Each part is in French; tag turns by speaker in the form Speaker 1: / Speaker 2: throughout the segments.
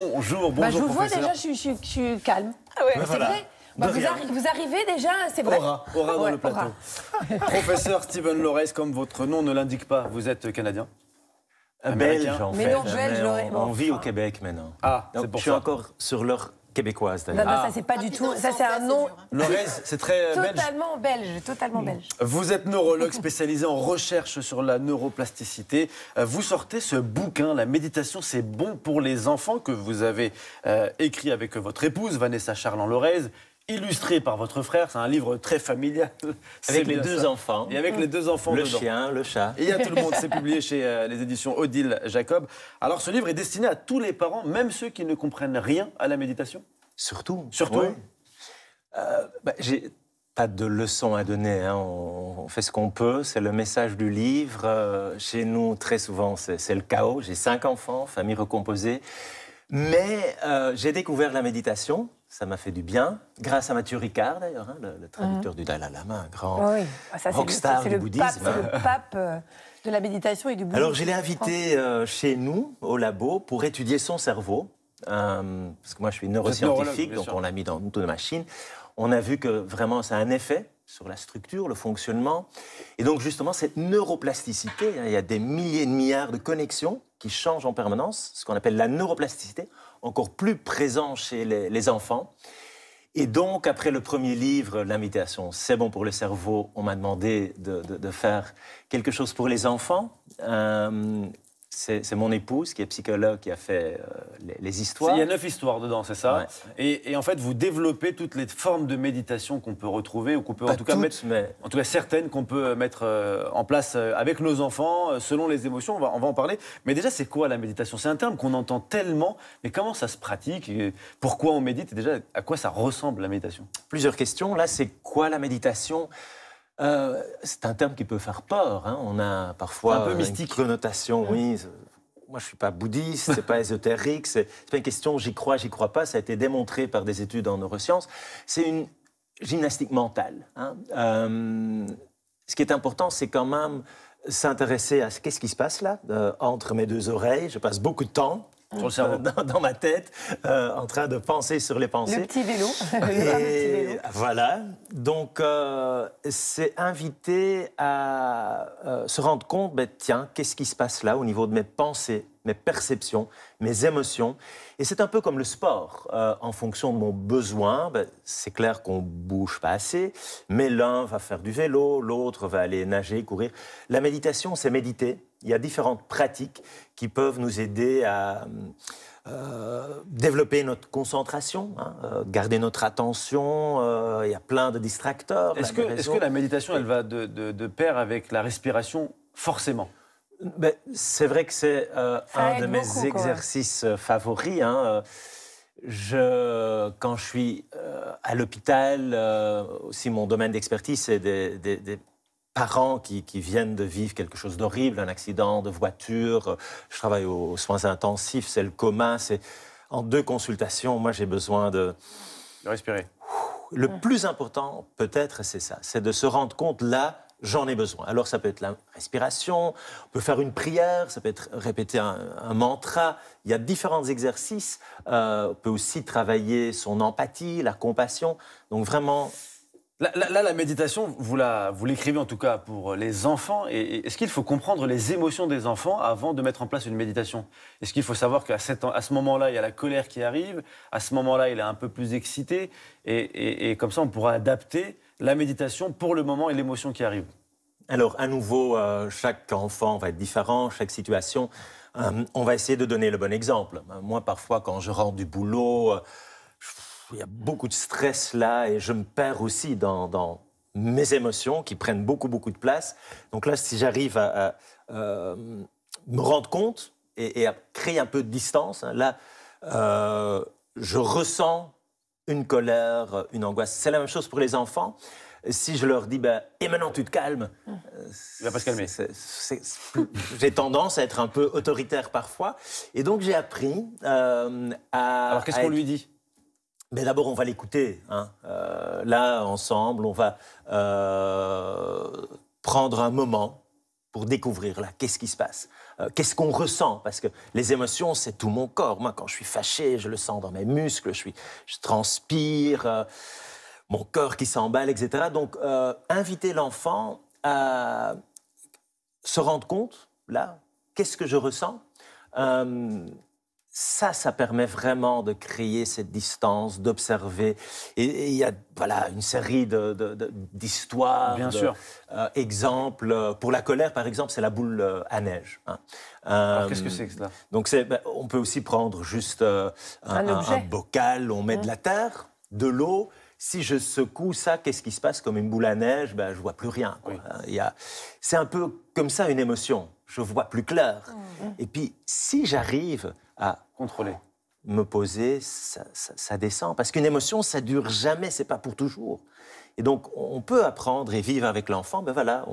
Speaker 1: Bonjour, bonjour. Bah, je vous vois déjà, je, suis, calme. Ah ouais, ah, c'est vrai bah, vous, arrivez déjà, c'est vrai. Aura, aura ah dans le plateau. Professeur Stephen Lawrence, comme votre nom ne l'indique pas,
Speaker 2: vous êtes canadien Belge, en fait. Mais non, belge, on, vit au Québec maintenant. Ah, C'est pour je suis encore sur leur québécoise ça c'est
Speaker 1: pas ah. du ah, tout. Ça c'est un nom.
Speaker 2: Hein. c'est
Speaker 1: très euh, Totalement belge, totalement belge. Vous êtes neurologue spécialisé en recherche sur la neuroplasticité. Euh, vous sortez ce bouquin, La méditation c'est bon pour les enfants, que vous avez euh, écrit avec votre épouse Vanessa charlan lorez illustré par votre frère. C'est un livre très familial. Avec les deux enfants. Et avec les deux enfants. Le chien, le chat. Et il y a tout le monde. C'est publié chez les éditions Odile Jacob. Alors ce livre est destiné à tous les parents, même ceux qui ne comprennent rien à la méditation
Speaker 2: Surtout. Surtout. Euh, bah, j'ai pas de leçons à donner. Hein. On, fait ce qu'on peut. C'est le message du livre. Euh, chez nous, très souvent, c'est le chaos. J'ai cinq enfants, famille recomposée. Mais euh, j'ai découvert la méditation. Ça m'a fait du bien, grâce à Mathieu Ricard d'ailleurs, hein, le, traducteur mmh. du Dalai Lama, un grand ah oui, ah, ça, rockstar du bouddhisme. le
Speaker 1: pape de la méditation et du bouddhisme. Alors je l'ai invité
Speaker 2: chez nous, au labo, pour étudier son cerveau. Euh, parce que moi je suis neuroscientifique, donc on l'a mis dans de machine. on a vu que vraiment ça a un effet sur la structure, le fonctionnement. Et donc justement, cette neuroplasticité, hein, il y a des milliers de milliards de connexions qui changent en permanence, ce qu'on appelle la neuroplasticité, encore plus présent chez les, enfants. Et donc, après le premier livre, l'invitation C'est bon pour le cerveau, on m'a demandé de, faire quelque chose pour les enfants. Euh, c'est mon épouse qui est psychologue qui a fait euh, les, histoires. Il y a neuf
Speaker 1: histoires dedans, c'est ça
Speaker 2: et, en fait, vous développez toutes les formes de méditation qu'on peut
Speaker 1: retrouver ou qu'on peut en tout, cas mettre, en tout cas certaines qu'on peut euh, mettre euh, en place avec nos enfants selon les émotions. On va, en parler. Mais déjà, c'est quoi la méditation C'est un terme qu'on entend tellement, mais comment
Speaker 2: ça se pratique Pourquoi on médite Et déjà, à quoi ça ressemble la méditation Plusieurs questions. Là, c'est quoi la méditation euh, c'est un terme qui peut faire peur. Hein. On a parfois un peu euh, mystique. une connotation, oui. Moi, je suis pas bouddhiste, c'est pas ésotérique, n'est pas une question j'y crois, j'y crois pas. Ça a été démontré par des études en neurosciences. C'est une gymnastique mentale. Hein. Euh, ce qui est important, c'est quand même s'intéresser à ce qu'est-ce qui se passe là entre mes deux oreilles. Je passe beaucoup de temps dans, ma tête, euh, en train de penser sur les pensées. Le petit vélo. Voilà. Donc, euh, c'est invité à euh, se rendre compte, ben, tiens, qu'est-ce qui se passe là au niveau de mes pensées, mes perceptions, mes émotions. Et c'est un peu comme le sport. en fonction de mon besoin, ben, c'est clair qu'on bouge pas assez, mais l'un va faire du vélo, l'autre va aller nager, courir. La méditation, c'est méditer il y a différentes pratiques qui peuvent nous aider à euh, développer notre concentration, hein, euh, garder notre attention. Euh, il y a plein de distracteurs. Est-ce que, est que, la méditation,
Speaker 1: elle va de, pair avec la respiration forcément
Speaker 2: ben, C'est vrai que c'est un de mes exercices favoris. Hein, je, quand je suis à l'hôpital, aussi mon domaine d'expertise, c'est des parents qui, viennent de vivre quelque chose d'horrible, un accident de voiture. Euh, je travaille aux, soins intensifs, c'est le commun. C'est en deux consultations, moi j'ai besoin de, de respirer. Le plus important, peut-être, c'est ça, c'est de se rendre compte là, j'en ai besoin. Alors ça peut être la respiration, on peut faire une prière, ça peut être répéter un, mantra. Il y a différents exercices. Euh, on peut aussi travailler son empathie, la compassion. Donc vraiment Là, la méditation, vous, l'écrivez en tout cas pour les enfants. Et est-ce qu'il faut comprendre
Speaker 1: les émotions des enfants avant de mettre en place une méditation Est-ce qu'il faut savoir qu'à ce moment-là, il y a la colère qui arrive, à ce moment-là, il est un peu plus excité, et, comme ça, on pourra adapter
Speaker 2: la méditation pour le moment et l'émotion qui arrive Alors, à nouveau, euh, chaque enfant va être différent, chaque situation. Euh, on va essayer de donner le bon exemple. Moi, parfois, quand je rentre du boulot, euh, il y a beaucoup de stress là et je me perds aussi dans, mes émotions qui prennent beaucoup, beaucoup de place. Donc là, si j'arrive à, euh, me rendre compte et, à créer un peu de distance, hein, là, euh, je ressens une colère, une angoisse. C'est la même chose pour les enfants. Si je leur dis, et ben, maintenant tu te calmes, mmh. euh, il va pas se calmer. J'ai tendance à être un peu autoritaire parfois. Et donc j'ai appris à. Alors qu'est-ce qu'on lui dit mais d'abord, on va l'écouter. Hein. Euh, là, ensemble, on va euh, prendre un moment pour découvrir là, qu'est-ce qui se passe, euh, qu'est-ce qu'on ressent, parce que les émotions, c'est tout mon corps. Moi, quand je suis fâché, je le sens dans mes muscles, je, suis, je transpire, mon corps qui s'emballe, etc. Donc, inviter l'enfant à se rendre compte, là, qu'est-ce que je ressens ça, ça permet vraiment de créer cette distance, d'observer. Et il y a voilà, une série d'histoires, de, euh, Pour la colère, par exemple, c'est la boule euh, à neige. Hein. Euh, qu'est-ce que c'est que ça Donc, ben, on peut aussi prendre juste un, bocal, on met mmh. de la terre, de l'eau, si je secoue ça, qu'est-ce qui se passe Comme une boule à neige, ben, je vois plus rien. C'est un peu comme ça une émotion. Je vois plus clair. Mmh. Et puis, si j'arrive à contrôler. Me poser, ça, descend. Parce qu'une émotion, ça dure jamais, c'est pas pour toujours. Et donc, on peut apprendre et vivre avec l'enfant, ben voilà,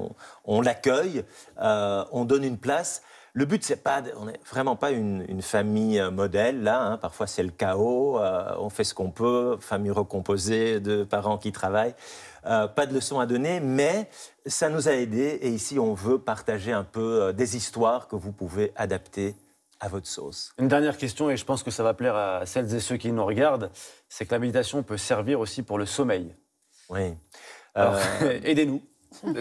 Speaker 2: on, l'accueille, euh, on donne une place. Le but, c'est pas, on n'est vraiment pas une, famille euh, modèle, là, hein. parfois c'est le chaos, euh, on fait ce qu'on peut, famille recomposée, de parents qui travaillent, pas de leçons à donner, mais ça nous a aidés, et ici, on veut partager un peu des histoires que vous pouvez adapter à votre sauce. Une dernière question, et je pense que ça
Speaker 1: va plaire à celles et ceux qui nous regardent, c'est que la méditation peut servir aussi pour le sommeil. Oui.
Speaker 2: Euh... Aidez-nous.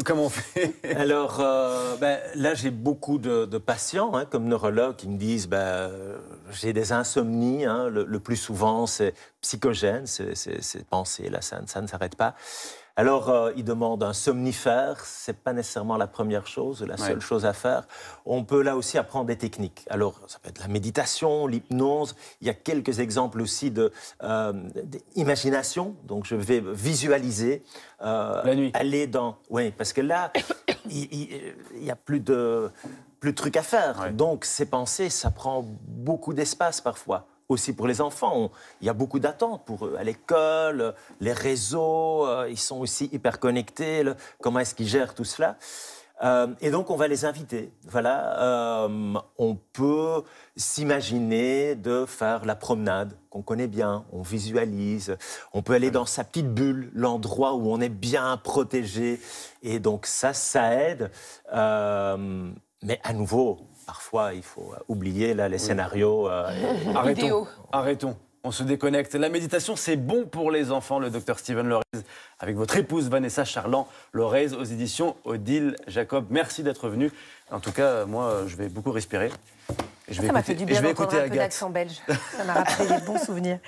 Speaker 2: Comment on fait Alors, euh, ben, là, j'ai beaucoup de, patients hein, comme neurologues qui me disent ben, euh, j'ai des insomnies. Hein, le, plus souvent, c'est psychogène, c'est pensées-là, ça, ça ne s'arrête pas. Alors, euh, il demande un somnifère. C'est pas nécessairement la première chose, la seule chose à faire. On peut là aussi apprendre des techniques. Alors, ça peut être la méditation, l'hypnose. Il y a quelques exemples aussi euh, d'imagination. Donc, je vais visualiser. Euh, la nuit. Aller dans. Oui, parce que là, il n'y a plus de plus trucs à faire. Donc, ces pensées, ça prend beaucoup d'espace parfois aussi pour les enfants. il y a beaucoup d'attentes pour eux à l'école, les réseaux, euh, ils sont aussi hyper connectés. comment est-ce qu'ils gèrent tout cela euh, et donc, on va les inviter. Voilà, euh, on peut s'imaginer de faire la promenade qu'on connaît bien, on visualise, on peut aller dans sa petite bulle, l'endroit où on est bien protégé. Et donc, ça, ça aide. mais à nouveau, Parfois, il faut euh, oublier là, les scénarios. Euh, Arrêtons. Arrêtons.
Speaker 1: On se déconnecte. La méditation, c'est bon pour les enfants. Le docteur Steven Lorez, avec votre épouse Vanessa Charland Lorez, aux éditions Odile Jacob. Merci d'être venu. En tout cas, euh, moi, je vais beaucoup respirer. Je ah, vais ça m'a fait du bien je vais écouter un peu d'accent belge. Ça m'a rappelé des bons souvenirs.